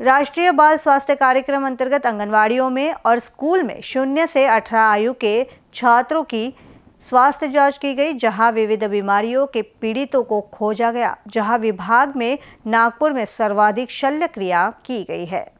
राष्ट्रीय बाल स्वास्थ्य कार्यक्रम अंतर्गत आंगनवाड़ियों में और स्कूल में शून्य से अठारह आयु के छात्रों की स्वास्थ्य जांच की गई जहां विविध बीमारियों के पीड़ितों को खोजा गया जहां विभाग में नागपुर में सर्वाधिक शल्य क्रिया की गई है